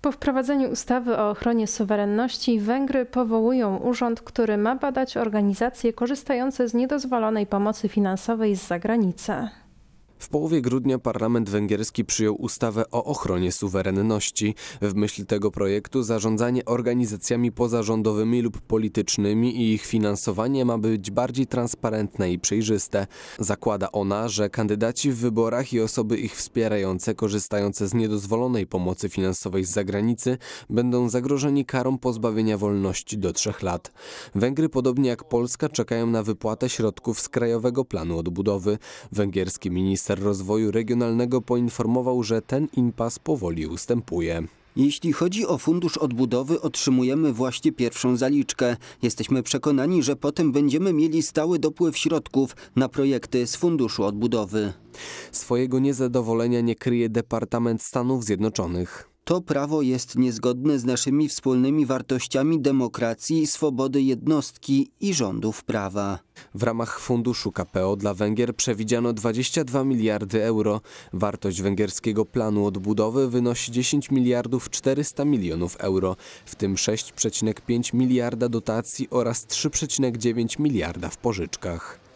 Po wprowadzeniu ustawy o ochronie suwerenności Węgry powołują urząd, który ma badać organizacje korzystające z niedozwolonej pomocy finansowej z zagranicy. W połowie grudnia parlament węgierski przyjął ustawę o ochronie suwerenności. W myśl tego projektu zarządzanie organizacjami pozarządowymi lub politycznymi i ich finansowanie ma być bardziej transparentne i przejrzyste. Zakłada ona, że kandydaci w wyborach i osoby ich wspierające korzystające z niedozwolonej pomocy finansowej z zagranicy będą zagrożeni karą pozbawienia wolności do trzech lat. Węgry, podobnie jak Polska, czekają na wypłatę środków z Krajowego Planu Odbudowy. Węgierski minister Minister Rozwoju Regionalnego poinformował, że ten impas powoli ustępuje. Jeśli chodzi o fundusz odbudowy, otrzymujemy właśnie pierwszą zaliczkę. Jesteśmy przekonani, że potem będziemy mieli stały dopływ środków na projekty z funduszu odbudowy. Swojego niezadowolenia nie kryje Departament Stanów Zjednoczonych. To prawo jest niezgodne z naszymi wspólnymi wartościami demokracji, swobody jednostki i rządów prawa. W ramach funduszu KPO dla Węgier przewidziano 22 miliardy euro. Wartość węgierskiego planu odbudowy wynosi 10 miliardów 400 milionów euro, w tym 6,5 miliarda dotacji oraz 3,9 miliarda w pożyczkach.